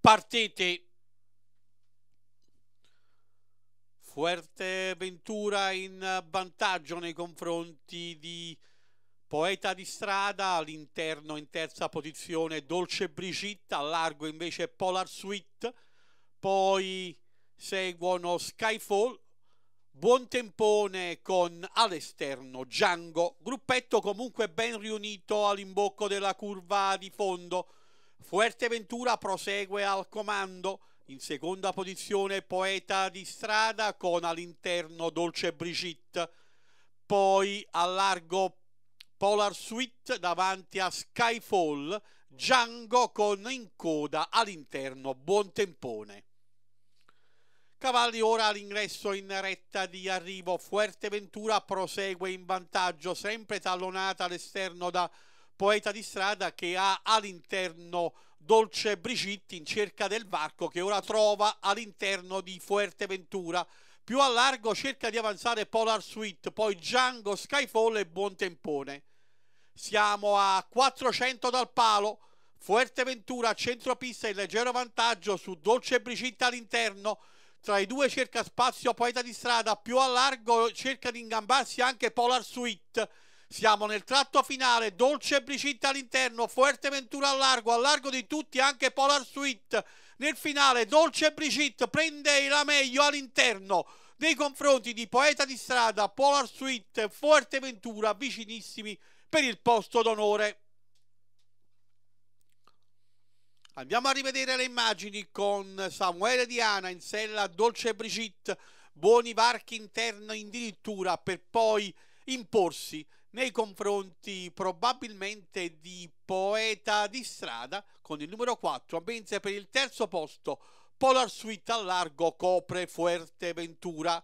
partite. Fuerteventura in vantaggio nei confronti di Poeta di strada, all'interno in terza posizione Dolce Brigitta, a largo invece Polar Suite, poi seguono Skyfall, buon tempone con all'esterno Django, gruppetto comunque ben riunito all'imbocco della curva di fondo, Fuerteventura prosegue al comando. In seconda posizione Poeta di strada con all'interno Dolce Brigitte. Poi a largo Polar Suite davanti a Skyfall. Django con in coda all'interno Buontempone. Cavalli ora all'ingresso in retta di arrivo. Fuerteventura prosegue in vantaggio, sempre tallonata all'esterno da poeta di strada che ha all'interno Dolce Brigitti in cerca del varco che ora trova all'interno di Fuerteventura. Più a largo cerca di avanzare Polar Suite, poi Django, Skyfall e Buon Tempone. Siamo a 400 dal palo, Fuerteventura a centropista in leggero vantaggio su Dolce Brigitta all'interno. Tra i due cerca spazio Poeta di strada, più a largo cerca di ingambarsi anche Polar Suite siamo nel tratto finale, Dolce Bricitta all'interno, Fuerteventura al largo, al largo di tutti anche Polar Suite. Nel finale Dolce Bricitta prende la meglio all'interno nei confronti di Poeta di Strada, Polar Suite, Fuerteventura, vicinissimi per il posto d'onore. Andiamo a rivedere le immagini con Samuele Diana in sella Dolce Brigitte, buoni varchi interno addirittura per poi imporsi nei confronti probabilmente di Poeta di strada con il numero 4 mentre per il terzo posto Polar Suite al largo copre Fuerteventura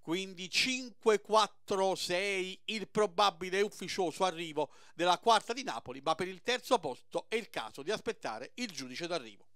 quindi 5-4-6 il probabile ufficioso arrivo della quarta di Napoli ma per il terzo posto è il caso di aspettare il giudice d'arrivo